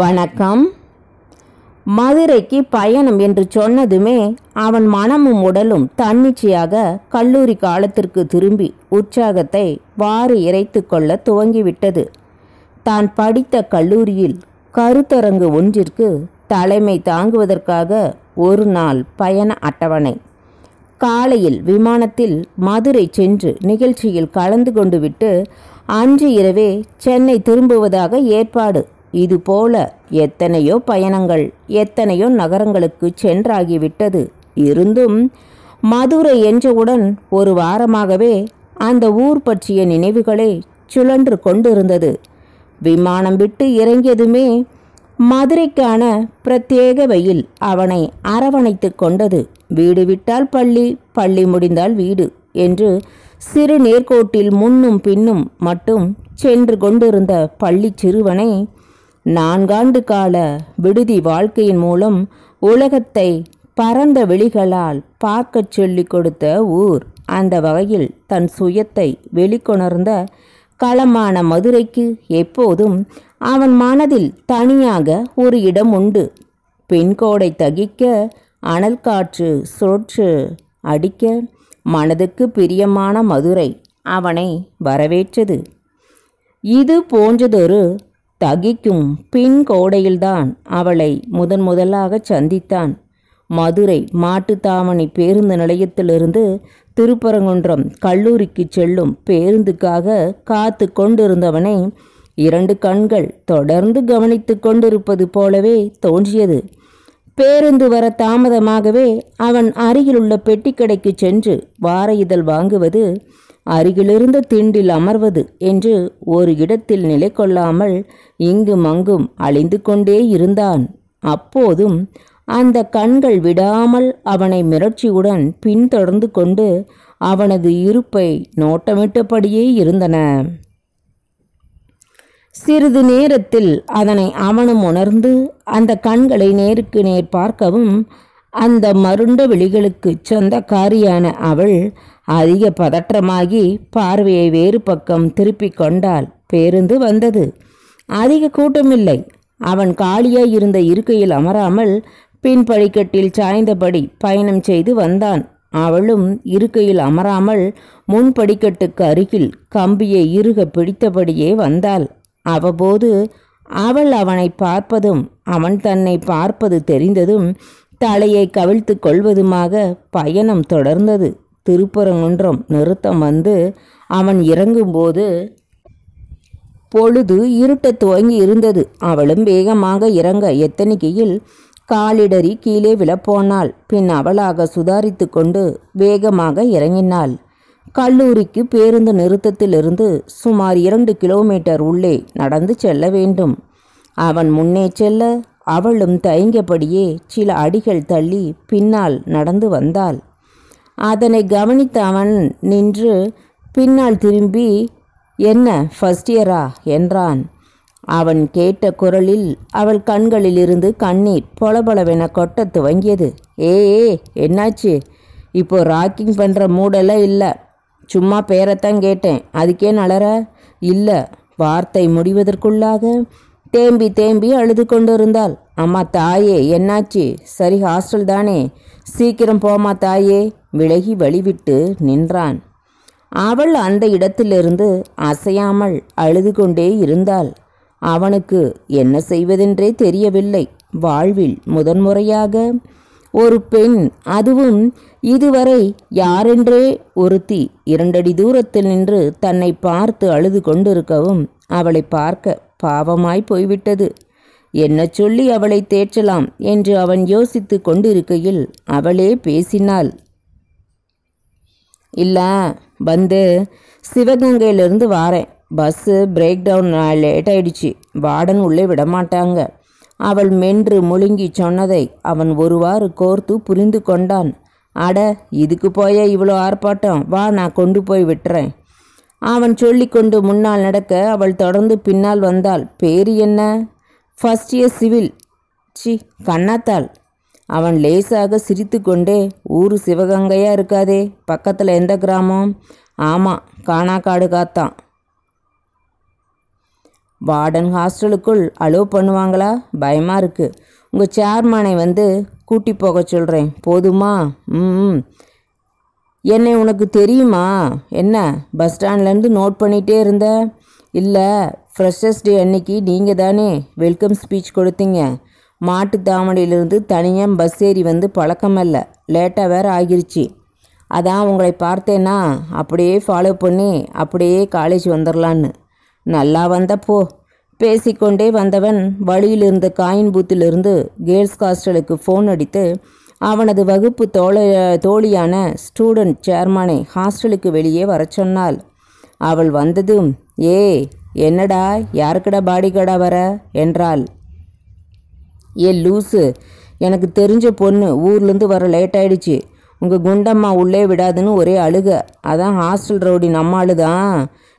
வணக்கம் மதுரைக்கு பயணம் என்று சொன்னதுமே அவன் மனமும் உடலும் தன்னிச்சையாக கல்லூரி காலத்திற்கு திரும்பி உற்சாகத்தை வாரி இறைத்து கொள்ள துவங்கிவிட்டது தான் படித்த கல்லூரியில் கருத்தரங்கு ஒன்றிற்கு தலைமை தாங்குவதற்காக ஒரு நாள் பயண அட்டவணை காலையில் விமானத்தில் மதுரை சென்று நிகழ்ச்சியில் கலந்து கொண்டு விட்டு அன்று இரவே சென்னை திரும்புவதாக ஏற்பாடு இதுபோல எத்தனையோ பயணங்கள் எத்தனையோ நகரங்களுக்கு சென்றாகிவிட்டது இருந்தும் மதுரை என்றவுடன் ஒரு வாரமாகவே அந்த ஊர் பற்றிய நினைவுகளே சுழன்று கொண்டிருந்தது விமானம் விட்டு இறங்கியதுமே மதுரைக்கான பிரத்யேக வெயில் அவனை அரவணைத்து கொண்டது வீடு விட்டால் பள்ளி பள்ளி முடிந்தால் வீடு என்று சிறு நேர்கோட்டில் முன்னும் பின்னும் மட்டும் சென்று கொண்டிருந்த பள்ளி சிறுவனை நான்காண்டு கால விடுதி வாழ்க்கையின் மூலம் உலகத்தை பரந்த வெளிகளால் பார்க்கச் சொல்லிக் கொடுத்த ஊர் அந்த வகையில் தன் சுயத்தை வெளிக்கொணர்ந்த களமான மதுரைக்கு எப்போதும் அவன் மனதில் தனியாக ஒரு இடம் உண்டு பெண்கோடை தகிக்க அனல் காற்று சுழற்று அடிக்க மனதுக்கு பிரியமான மதுரை அவனை வரவேற்றது இது போன்றதொரு தகிக்கும் பின் கோடையில்தான் அவளை முதன் முதலாக சந்தித்தான் மதுரை மாட்டுத்தாமணி பேருந்து நிலையத்திலிருந்து திருப்பரங்குன்றம் கல்லூரிக்கு செல்லும் பேருந்துக்காக காத்து கொண்டிருந்தவனை இரண்டு கண்கள் தொடர்ந்து கவனித்து கொண்டிருப்பது போலவே தோன்றியது பேருந்து வர தாமதமாகவே அவன் அருகிலுள்ள பெட்டிக்கடைக்கு சென்று வார இதழ் வாங்குவது அருகிலிருந்த திண்டில் அமர்வது என்று ஒரு இடத்தில் நிலை கொள்ளாமல் இங்கும் அங்கும் அழிந்து கொண்டே இருந்தான் அப்போதும் அந்த கண்கள் விடாமல் அவனை மிரட்சியுடன் பின்தொடர்ந்து கொண்டு அவனது இருப்பை நோட்டமிட்டபடியே இருந்தன சிறிது நேரத்தில் அதனை அவனும் உணர்ந்து அந்த கண்களை நேருக்கு நேர் பார்க்கவும் அந்த மருண்ட விழிகளுக்கு சொந்தக்காரியான அவள் அதிக பதற்றமாகி பார்வையை வேறு பக்கம் திருப்பிக் கொண்டாள் பேருந்து வந்தது அதிக கூட்டமில்லை அவன் காலியாய் இருந்த இருக்கையில் அமராமல் பின் படிக்கட்டில் சாய்ந்தபடி பயணம் செய்து வந்தான் அவளும் இருக்கையில் அமராமல் முன் படிக்கட்டுக்கு அருகில் கம்பியை இறுக பிடித்தபடியே வந்தாள் அவ்வப்போது அவள் அவனை பார்ப்பதும் அவன் தன்னை பார்ப்பது தெரிந்ததும் தலையை கவிழ்த்து கொள்வதுமாக பயணம் தொடர்ந்தது திருப்பரங்குன்றம் நிறுத்தம் வந்து அவன் இறங்கும்போது பொழுது இருட்ட துவங்கி இருந்தது அவளும் வேகமாக இறங்க எத்தனிக்கையில் காலிடறி கீழே விழப்போனாள் பின் அவளாக சுதாரித்து கொண்டு வேகமாக இறங்கினாள் கல்லூரிக்கு பேருந்து நிறுத்தத்திலிருந்து சுமார் இரண்டு கிலோமீட்டர் உள்ளே நடந்து செல்ல வேண்டும் அவன் முன்னே செல்ல அவளும் தயங்கியபடியே சில அடிகள் தள்ளி பின்னால் நடந்து வந்தாள் அதனை கவனித்த அவன் நின்று பின்னால் திரும்பி என்ன ஃபஸ்ட் இயரா என்றான் அவன் கேட்ட குரலில் அவள் கண்களிலிருந்து கண்ணீர் பொலபொலவென கொட்டத் துவங்கியது ஏ ஏ என்னாச்சு இப்போ ராக்கிங் பண்ணுற மூடெல்லாம் இல்லை சும்மா பேரைத்தான் கேட்டேன் அதுக்கே நலர இல்லை வார்த்தை முடிவதற்குள்ளாக தேம்பி தேம்பி அழுது கொண்டிருந்தாள் அம்மா தாயே என்னாச்சு சரி ஹாஸ்டல் தானே சீக்கிரம் போமா தாயே விலகி வழிவிட்டு நின்றான் அவள் அந்த இடத்திலிருந்து அசையாமல் அழுது கொண்டே இருந்தாள் அவனுக்கு என்ன செய்வதென்றே தெரியவில்லை வாழ்வில் முதன்முறையாக ஒரு பெண் அதுவும் இதுவரை யாரென்றே ஒருத்தி இரண்டடி தூரத்தில் நின்று தன்னை பார்த்து அழுது கொண்டிருக்கவும் அவளை பார்க்க பாவமாய் போய்விட்டது என்ன சொல்லி அவளை தேற்றலாம் என்று அவன் யோசித்து கொண்டிருக்கையில் அவளே பேசினாள் இல்ல வந்து சிவகங்கையிலிருந்து வாரேன் பஸ்ஸு பிரேக் டவுன் லேட் ஆயிடுச்சு வார்டன் உள்ளே விடமாட்டாங்க அவள் மென்று முழுங்கி சொன்னதை அவன் ஒருவாறு கோர்த்து புரிந்து கொண்டான் அட இதுக்கு போய இவ்வளோ ஆர்ப்பாட்டம் வா நான் கொண்டு போய் விட்டுறேன் அவன் சொல்லிக்கொண்டு முன்னால் நடக்க அவள் தொடர்ந்து பின்னால் வந்தாள் பேர் என்ன first year civil C Kannathal அவன் லேசாக சிரித்து கொண்டே ஊர் சிவகங்கையாக இருக்காதே பக்கத்தில் எந்த கிராமம் ஆமாம் காணாக்காடு காத்தான் வார்டன் ஹாஸ்டலுக்குள் அலோவ் பண்ணுவாங்களா பயமாக இருக்குது உங்கள் சேர்மானை வந்து கூட்டி போக சொல்கிறேன் போதுமா ம் என்னை உனக்கு தெரியுமா என்ன பஸ் ஸ்டாண்ட்லேருந்து நோட் பண்ணிகிட்டே இருந்த இல்லை ஃப்ரெஷர்ஸ் டே அன்னைக்கு நீங்கள் தானே வெல்கம் ஸ்பீச் கொடுத்தீங்க மாட்டு தாமடையிலிருந்து தனியாக பஸ் ஏறி வந்து பழக்கமல்ல லேட்டாக வேறு ஆகிருச்சு அதான் உங்களை பார்த்தேன்னா அப்படியே ஃபாலோ பண்ணி அப்படியே காலேஜ் வந்துடலான்னு நல்லா வந்தப்போ பேசிக்கொண்டே வந்தவன் வழியில் இருந்த காயின் பூத்திலிருந்து கேர்ள்ஸ் ஹாஸ்டலுக்கு ஃபோன் அடித்து அவனது வகுப்பு தோழ தோழியான ஸ்டூடெண்ட் சேர்மனை ஹாஸ்டலுக்கு வெளியே வர சொன்னாள் அவள் வந்ததும் ஏ என்னடா யாருக்கடா பாடிகார்டா வர என்றாள் ஏ லூசு எனக்கு தெரிஞ்ச பொண்ணு ஊர்லேருந்து வர லேட் ஆயிடுச்சு உங்கள் குண்டம்மா உள்ளே விடாதுன்னு ஒரே அழுக அதான் ஹாஸ்டல் ரவுடி நம்ம தான்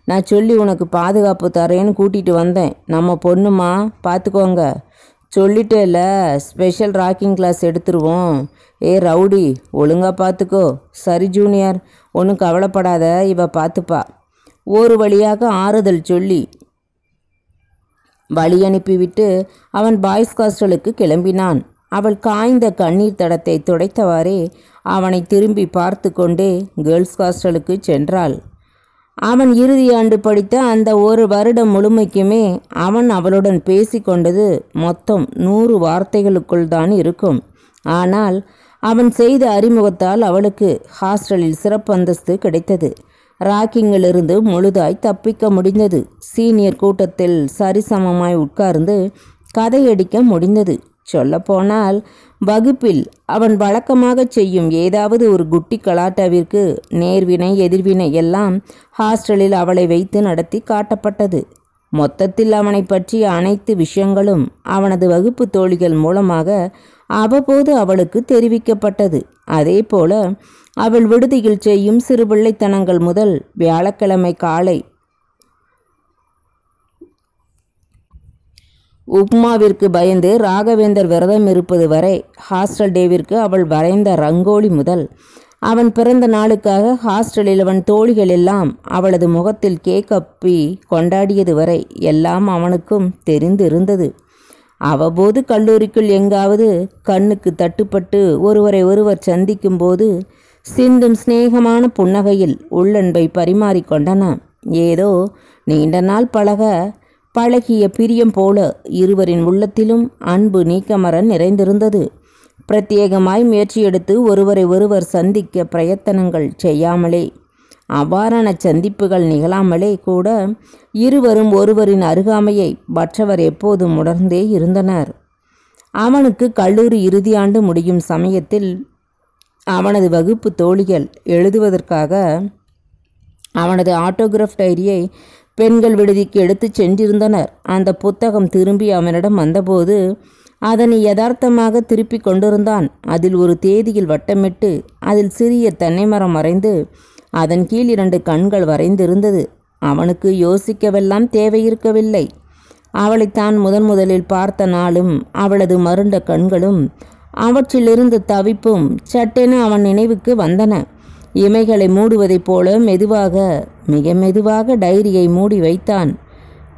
நான் சொல்லி உனக்கு பாதுகாப்பு தரேன்னு கூட்டிகிட்டு வந்தேன் நம்ம பொண்ணுமா பார்த்துக்கோங்க சொல்லிட்டேல ஸ்பெஷல் ராக்கிங் கிளாஸ் எடுத்துருவோம் ஏ ரவுடி ஒழுங்காக பார்த்துக்கோ சரி ஜூனியர் ஒன்றும் கவலைப்படாத இவ பார்த்துப்பா ஒரு வழியாக ஆறுதல் சொல்லி வழி அனுப்பிவிட்டு அவன் பாய்ஸ் ஹாஸ்டலுக்கு கிளம்பினான் அவள் காய்ந்த கண்ணீர் தடத்தை துடைத்தவாறே அவனை திரும்பி பார்த்து கொண்டே கேர்ள்ஸ் ஹாஸ்டலுக்கு சென்றாள் அவன் இறுதி ஆண்டு படித்த அந்த ஒரு வருடம் முழுமைக்குமே அவன் அவளுடன் பேசிக்கொண்டது மொத்தம் நூறு வார்த்தைகளுக்குள் தான் இருக்கும் ஆனால் அவன் செய்த அறிமுகத்தால் அவளுக்கு ஹாஸ்டலில் சிறப்பு அந்தஸ்து கிடைத்தது ராக்கிங்கிலிருந்து முழுதாய் தப்பிக்க முடிந்தது சீனியர் கூட்டத்தில் சரிசமமாய் உட்கார்ந்து கதையடிக்க முடிந்தது சொல்லப்போனால் வகுப்பில் அவன் வழக்கமாக செய்யும் ஏதாவது ஒரு குட்டி கலாட்டாவிற்கு நேர்வினை எதிர்வினை எல்லாம் ஹாஸ்டலில் அவளை வைத்து நடத்தி காட்டப்பட்டது மொத்தத்தில் அவனை பற்றிய அனைத்து விஷயங்களும் அவனது வகுப்பு தோழிகள் மூலமாக அவ்வப்போது அவளுக்கு தெரிவிக்கப்பட்டது அதே போல அவள் விடுதியில் செய்யும் சிறுபிள்ளைத்தனங்கள் முதல் வியாழக்கிழமை காலை உப்மாவிற்கு பயந்து ராகவேந்தர் விரதம் இருப்பது வரை ஹாஸ்டல் டேவிற்கு அவள் வரைந்த ரங்கோலி முதல் அவன் பிறந்த நாளுக்காக ஹாஸ்டலில் அவன் தோழிகள் எல்லாம் அவளது முகத்தில் கேக் அப்பி கொண்டாடியது வரை எல்லாம் அவனுக்கும் தெரிந்திருந்தது அவ்வப்போது கல்லூரிக்குள் எங்காவது கண்ணுக்கு தட்டுப்பட்டு ஒருவரை ஒருவர் சந்திக்கும் போது சிந்தும் சிநேகமான புன்னகையில் உள்ளன்பை பரிமாறிக்கொண்டன ஏதோ நீண்ட நாள் பழக பழகிய பிரியம் போல இருவரின் உள்ளத்திலும் அன்பு நீக்கமர நிறைந்திருந்தது பிரத்யேகமாய் முயற்சி எடுத்து ஒருவரை ஒருவர் சந்திக்க பிரயத்தனங்கள் செய்யாமலே அவ்வாறான சந்திப்புகள் நிகழாமலே கூட இருவரும் ஒருவரின் அருகாமையை மற்றவர் எப்போதும் உணர்ந்தே இருந்தனர் அவனுக்கு கல்லூரி இறுதியாண்டு முடியும் சமயத்தில் அவனது வகுப்பு தோழிகள் எழுதுவதற்காக அவனது ஆட்டோகிராஃப் டைரியை பெண்கள் விடுதிக்கு எடுத்து சென்றிருந்தனர் அந்த புத்தகம் திரும்பி அவனிடம் வந்தபோது அதனை யதார்த்தமாக திருப்பி கொண்டிருந்தான் அதில் ஒரு தேதியில் வட்டமிட்டு அதில் சிறிய தென்னைமரம் வரைந்து அதன் கீழ் இரண்டு கண்கள் வரைந்திருந்தது அவனுக்கு யோசிக்கவெல்லாம் தேவையிருக்கவில்லை அவளை தான் முதன் முதலில் பார்த்த நாளும் அவளது மருண்ட கண்களும் அவற்றிலிருந்து தவிப்பும் சட்டென அவன் நினைவுக்கு வந்தன இமைகளை மூடுவதைப் போல மெதுவாக மிக மெதுவாக டைரியை மூடி வைத்தான்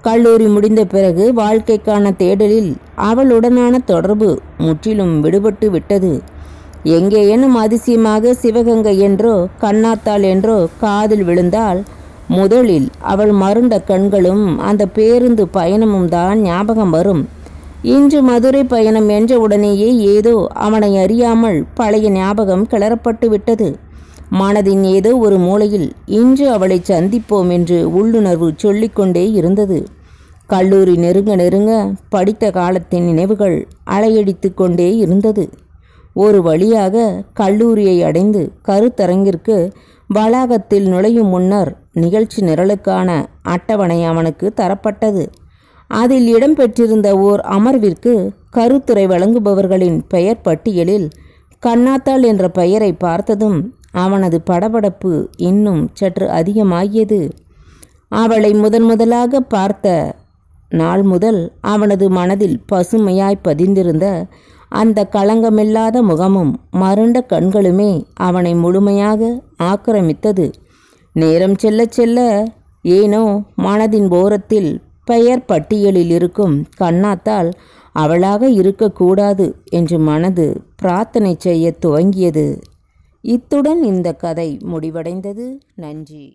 கல்லூரி முடிந்த பிறகு வாழ்க்கைக்கான தேடலில் அவளுடனான தொடர்பு முற்றிலும் விடுபட்டு விட்டது எங்கே எனும் அதிசயமாக சிவகங்கை என்றோ கண்ணாத்தாள் என்றோ காதில் விழுந்தால் முதலில் அவள் மருண்ட கண்களும் அந்த பேருந்து பயணமும் தான் ஞாபகம் வரும் இன்று மதுரை பயணம் என்ற உடனேயே ஏதோ அவனை அறியாமல் பழைய ஞாபகம் கிளறப்பட்டு விட்டது மனதின் ஏதோ ஒரு மூலையில் இன்று அவளை சந்திப்போம் என்று உள்ளுணர்வு சொல்லிக்கொண்டே இருந்தது கல்லூரி நெருங்க நெருங்க படித்த காலத்தின் நினைவுகள் அலையடித்து கொண்டே இருந்தது ஒரு வழியாக கல்லூரியை அடைந்து கருத்தரங்கிற்கு வளாகத்தில் நுழையும் முன்னர் நிகழ்ச்சி நிரலுக்கான அட்டவணை அவனுக்கு தரப்பட்டது அதில் இடம்பெற்றிருந்த ஓர் அமர்விற்கு கருத்துறை வழங்குபவர்களின் பெயர் பட்டியலில் கண்ணாத்தாள் என்ற பெயரை பார்த்ததும் அவனது படபடப்பு இன்னும் சற்று அதிகமாகியது அவளை முதன் முதலாக பார்த்த நாள் முதல் அவனது மனதில் பசுமையாய் பதிந்திருந்த அந்த களங்கமில்லாத முகமும் மருண்ட கண்களுமே அவனை முழுமையாக ஆக்கிரமித்தது நேரம் செல்ல செல்ல ஏனோ மனதின் ஓரத்தில் பெயர் பட்டியலில் இருக்கும் கண்ணாத்தால் அவளாக இருக்கக்கூடாது என்று மனது பிரார்த்தனை செய்ய துவங்கியது இத்துடன் இந்த கதை முடிவடைந்தது நன்றி